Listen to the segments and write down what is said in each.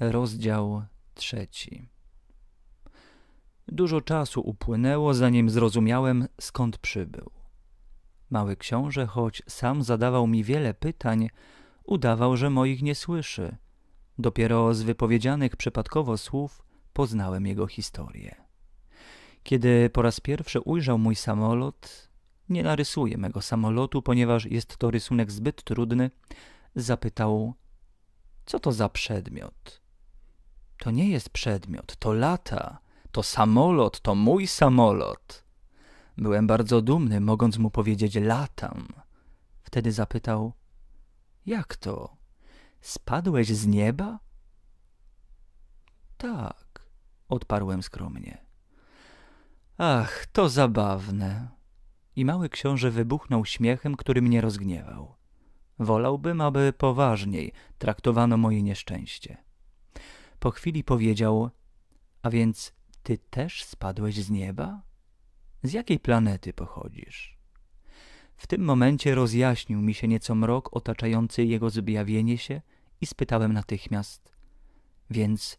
Rozdział trzeci. Dużo czasu upłynęło, zanim zrozumiałem, skąd przybył. Mały książę, choć sam zadawał mi wiele pytań, udawał, że moich nie słyszy. Dopiero z wypowiedzianych przypadkowo słów poznałem jego historię. Kiedy po raz pierwszy ujrzał mój samolot, nie narysuję mego samolotu, ponieważ jest to rysunek zbyt trudny, zapytał, co to za przedmiot? To nie jest przedmiot, to lata, to samolot, to mój samolot. Byłem bardzo dumny, mogąc mu powiedzieć latam. Wtedy zapytał, jak to? Spadłeś z nieba? Tak, odparłem skromnie. Ach, to zabawne. I mały książę wybuchnął śmiechem, który mnie rozgniewał. Wolałbym, aby poważniej traktowano moje nieszczęście. Po chwili powiedział: A więc ty też spadłeś z nieba? Z jakiej planety pochodzisz? W tym momencie rozjaśnił mi się nieco mrok otaczający jego zjawienie się i spytałem natychmiast: Więc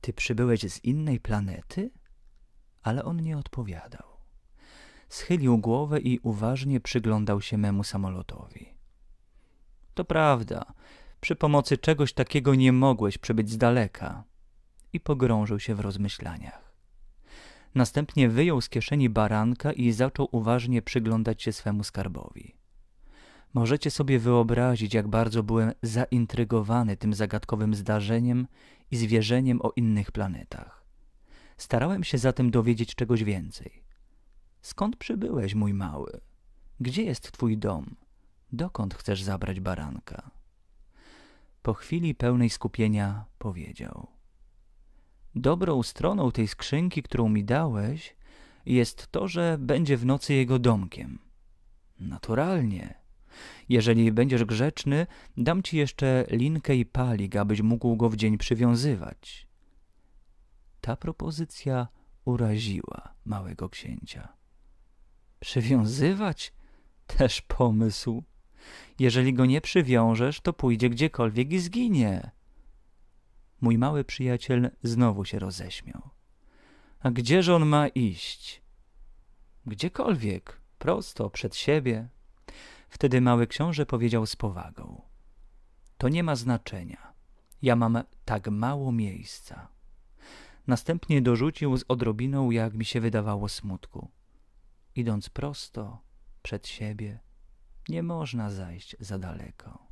ty przybyłeś z innej planety? Ale on nie odpowiadał. Schylił głowę i uważnie przyglądał się memu samolotowi. To prawda, przy pomocy czegoś takiego nie mogłeś przybyć z daleka. I pogrążył się w rozmyślaniach. Następnie wyjął z kieszeni baranka i zaczął uważnie przyglądać się swemu skarbowi. Możecie sobie wyobrazić, jak bardzo byłem zaintrygowany tym zagadkowym zdarzeniem i zwierzeniem o innych planetach. Starałem się zatem dowiedzieć czegoś więcej. Skąd przybyłeś, mój mały? Gdzie jest twój dom? Dokąd chcesz zabrać baranka? po chwili pełnej skupienia powiedział: Dobrą stroną tej skrzynki, którą mi dałeś, jest to, że będzie w nocy jego domkiem. Naturalnie. Jeżeli będziesz grzeczny, dam ci jeszcze linkę i palik, abyś mógł go w dzień przywiązywać. Ta propozycja uraziła małego księcia. Przywiązywać? Też pomysł. Jeżeli go nie przywiążesz, to pójdzie gdziekolwiek i zginie. Mój mały przyjaciel znowu się roześmiał. A gdzież on ma iść? Gdziekolwiek, prosto, przed siebie. Wtedy mały książę powiedział z powagą. To nie ma znaczenia. Ja mam tak mało miejsca. Następnie dorzucił z odrobiną, jak mi się wydawało, smutku. Idąc prosto przed siebie, nie można zajść za daleko.